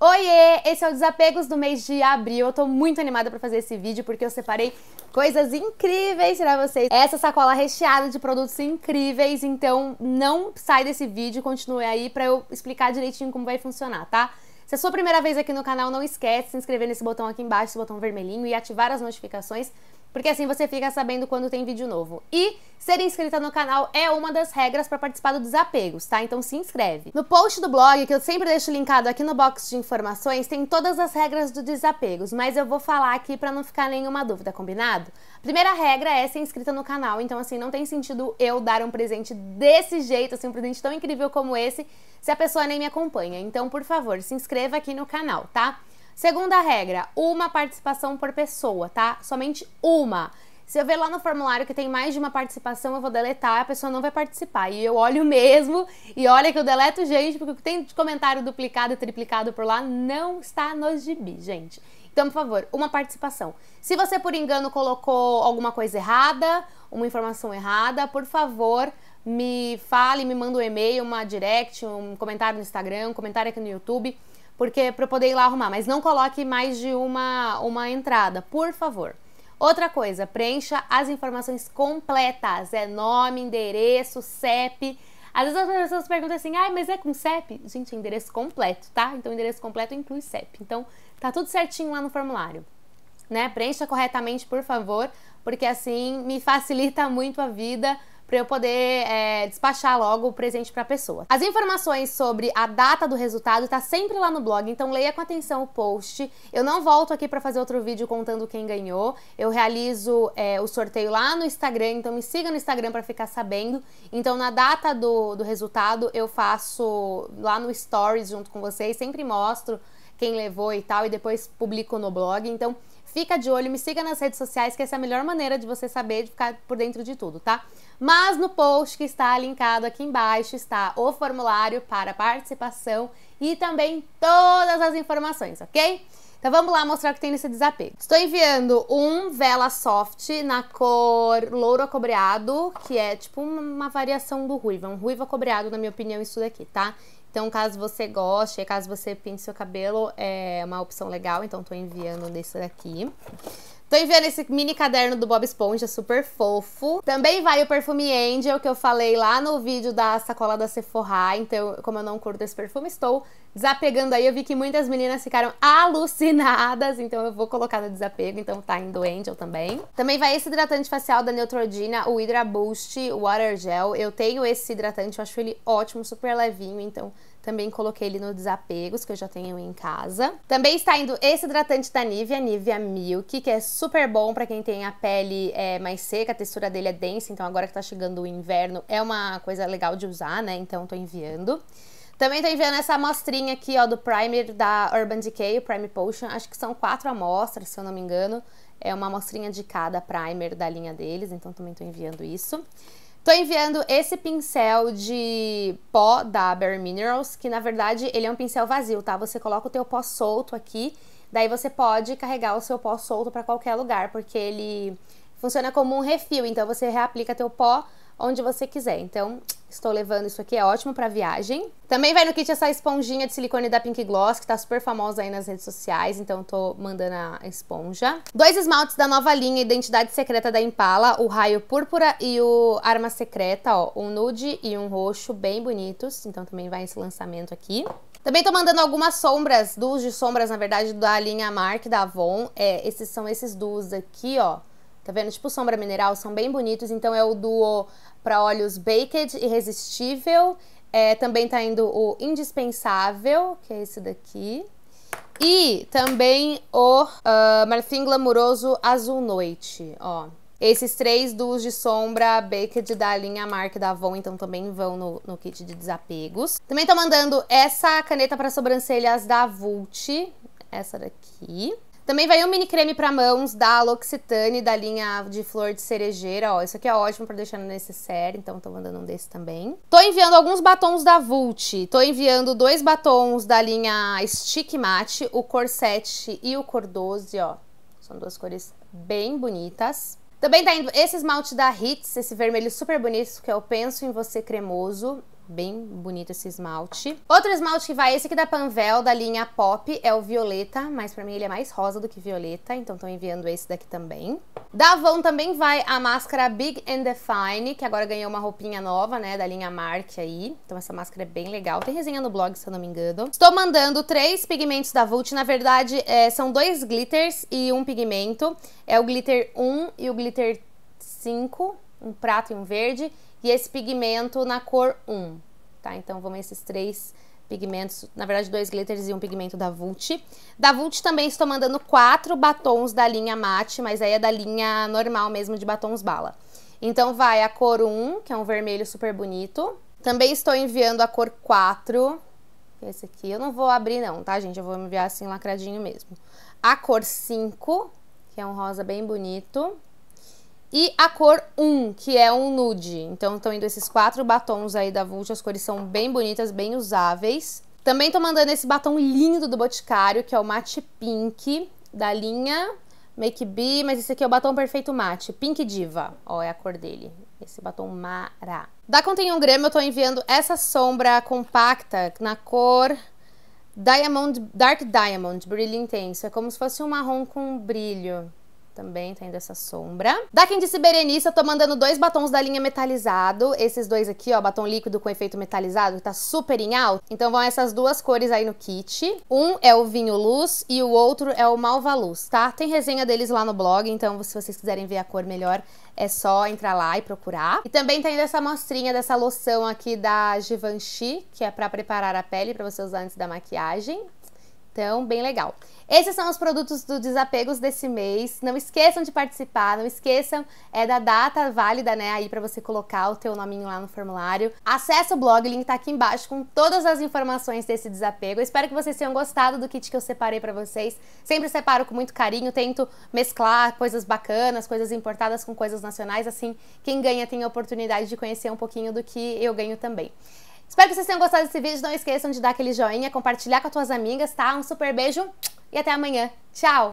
Oiê! Esse é o Desapegos do mês de abril. Eu tô muito animada para fazer esse vídeo porque eu separei coisas incríveis para vocês. Essa sacola recheada de produtos incríveis, então não sai desse vídeo, continue aí para eu explicar direitinho como vai funcionar, tá? Se é sua primeira vez aqui no canal, não esquece de se inscrever nesse botão aqui embaixo, esse botão vermelhinho e ativar as notificações porque assim você fica sabendo quando tem vídeo novo. E ser inscrita no canal é uma das regras para participar do Desapegos, tá? Então se inscreve. No post do blog, que eu sempre deixo linkado aqui no box de informações, tem todas as regras do Desapegos, mas eu vou falar aqui para não ficar nenhuma dúvida, combinado? primeira regra é ser inscrita no canal, então assim, não tem sentido eu dar um presente desse jeito, assim, um presente tão incrível como esse, se a pessoa nem me acompanha. Então, por favor, se inscreva aqui no canal, tá? Segunda regra, uma participação por pessoa, tá? Somente uma. Se eu ver lá no formulário que tem mais de uma participação, eu vou deletar, a pessoa não vai participar. E eu olho mesmo, e olha que eu deleto gente, porque o que tem de comentário duplicado e triplicado por lá não está nos gibi, gente. Então, por favor, uma participação. Se você, por engano, colocou alguma coisa errada, uma informação errada, por favor, me fale, me manda um e-mail, uma direct, um comentário no Instagram, um comentário aqui no YouTube porque é para poder ir lá arrumar, mas não coloque mais de uma uma entrada, por favor. Outra coisa, preencha as informações completas, é nome, endereço, CEP. Às vezes as pessoas perguntam assim, ah, mas é com CEP? Gente, é endereço completo, tá? Então, endereço completo inclui CEP. Então, tá tudo certinho lá no formulário. Né? Preencha corretamente, por favor, porque assim me facilita muito a vida para eu poder é, despachar logo o presente para a pessoa. As informações sobre a data do resultado está sempre lá no blog, então leia com atenção o post. Eu não volto aqui para fazer outro vídeo contando quem ganhou. Eu realizo é, o sorteio lá no Instagram, então me siga no Instagram para ficar sabendo. Então na data do, do resultado eu faço lá no Stories junto com vocês, sempre mostro quem levou e tal, e depois publico no blog. Então, fica de olho, me siga nas redes sociais, que essa é a melhor maneira de você saber, de ficar por dentro de tudo, tá? Mas no post que está linkado aqui embaixo está o formulário para participação e também todas as informações, ok? Então vamos lá mostrar o que tem nesse desapego. Estou enviando um vela soft na cor louro acobreado, que é tipo uma variação do é um ruivo acobreado na minha opinião isso daqui, tá? Então, caso você goste, caso você pinte seu cabelo, é uma opção legal. Então, estou enviando desse daqui. Tô enviando esse mini caderno do Bob Esponja, super fofo. Também vai o perfume Angel, que eu falei lá no vídeo da sacola da Sephora. Então, como eu não curto esse perfume, estou desapegando aí. Eu vi que muitas meninas ficaram alucinadas, então eu vou colocar no desapego. Então tá indo Angel também. Também vai esse hidratante facial da Neutrogena, o Hydra Boost Water Gel. Eu tenho esse hidratante, eu acho ele ótimo, super levinho, então também coloquei ele no Desapegos, que eu já tenho em casa. Também está indo esse hidratante da Nivea, Nivea Milk, que é super bom para quem tem a pele é, mais seca, a textura dele é densa, então agora que tá chegando o inverno, é uma coisa legal de usar, né? Então tô enviando. Também tô enviando essa amostrinha aqui, ó, do primer da Urban Decay, o Prime Potion. Acho que são quatro amostras, se eu não me engano. É uma amostrinha de cada primer da linha deles, então também tô enviando isso. Tô enviando esse pincel de pó da Bare Minerals, que na verdade ele é um pincel vazio, tá? Você coloca o teu pó solto aqui, daí você pode carregar o seu pó solto para qualquer lugar, porque ele funciona como um refil, então você reaplica teu pó onde você quiser. Então, Estou levando isso aqui, é ótimo para viagem. Também vai no kit essa esponjinha de silicone da Pink Gloss, que tá super famosa aí nas redes sociais, então estou tô mandando a esponja. Dois esmaltes da nova linha Identidade Secreta da Impala, o Raio Púrpura e o Arma Secreta, ó, um nude e um roxo, bem bonitos, então também vai esse lançamento aqui. Também tô mandando algumas sombras, duos de sombras, na verdade, da linha Mark da Avon. É, esses são esses duos aqui, ó. Tá vendo? Tipo sombra mineral, são bem bonitos. Então é o duo para olhos Baked Irresistível. É, também tá indo o Indispensável, que é esse daqui. E também o uh, Marfim Glamuroso Azul Noite, ó. Esses três duos de sombra Baked da linha Mark da Avon, então também vão no, no kit de desapegos. Também tô mandando essa caneta para sobrancelhas da Vult, essa daqui. Também vai um mini creme para mãos da L'Occitane, da linha de flor de cerejeira, ó. Isso aqui é ótimo para deixar no necessaire, então tô mandando um desse também. Tô enviando alguns batons da Vult. Tô enviando dois batons da linha Stick Matte, o cor 7 e o cor 12, ó. São duas cores bem bonitas. Também tá indo esse esmalte da Hits, esse vermelho super bonito, que é o Penso em Você Cremoso. Bem bonito esse esmalte. Outro esmalte que vai, esse aqui da Panvel, da linha Pop, é o violeta, mas pra mim ele é mais rosa do que violeta, então tô enviando esse daqui também. Da Avon também vai a máscara Big and Define, que agora ganhou uma roupinha nova, né, da linha Mark aí. Então essa máscara é bem legal. Tem resenha no blog, se eu não me engano. Estou mandando três pigmentos da Vult. Na verdade, é, são dois glitters e um pigmento. É o glitter 1 e o glitter 5, um prato e um verde e esse pigmento na cor 1, tá? Então, vamos esses três pigmentos, na verdade, dois glitters e um pigmento da Vult. Da Vult também estou mandando quatro batons da linha matte, mas aí é da linha normal mesmo de batons bala. Então, vai a cor 1, que é um vermelho super bonito. Também estou enviando a cor 4, é esse aqui eu não vou abrir não, tá, gente? Eu vou enviar assim lacradinho mesmo. A cor 5, que é um rosa bem bonito. E a cor 1, que é um nude. Então, estão indo esses quatro batons aí da Vult. As cores são bem bonitas, bem usáveis. Também tô mandando esse batom lindo do Boticário, que é o Matte Pink, da linha Make B. Mas esse aqui é o batom perfeito matte, Pink Diva. Ó, é a cor dele. Esse batom mara. Da Contém 1 grama, eu tô enviando essa sombra compacta na cor Diamond, Dark Diamond, brilho intenso. É como se fosse um marrom com brilho. Também tem essa sombra. Da quem disse Berenice, eu tô mandando dois batons da linha metalizado. Esses dois aqui, ó, batom líquido com efeito metalizado, que tá super em alta. Então vão essas duas cores aí no kit. Um é o vinho luz e o outro é o malva luz, tá? Tem resenha deles lá no blog, então se vocês quiserem ver a cor melhor, é só entrar lá e procurar. E também tem essa amostrinha dessa loção aqui da Givenchy, que é para preparar a pele para você usar antes da maquiagem. Então, bem legal. Esses são os produtos do Desapegos desse mês. Não esqueçam de participar, não esqueçam é da data válida, né, aí para você colocar o teu nominho lá no formulário. Acesse o blog, o link tá aqui embaixo com todas as informações desse desapego. Eu espero que vocês tenham gostado do kit que eu separei para vocês. Sempre separo com muito carinho, tento mesclar coisas bacanas, coisas importadas com coisas nacionais, assim, quem ganha tem a oportunidade de conhecer um pouquinho do que eu ganho também. Espero que vocês tenham gostado desse vídeo. Não esqueçam de dar aquele joinha, compartilhar com as suas amigas, tá? Um super beijo e até amanhã. Tchau!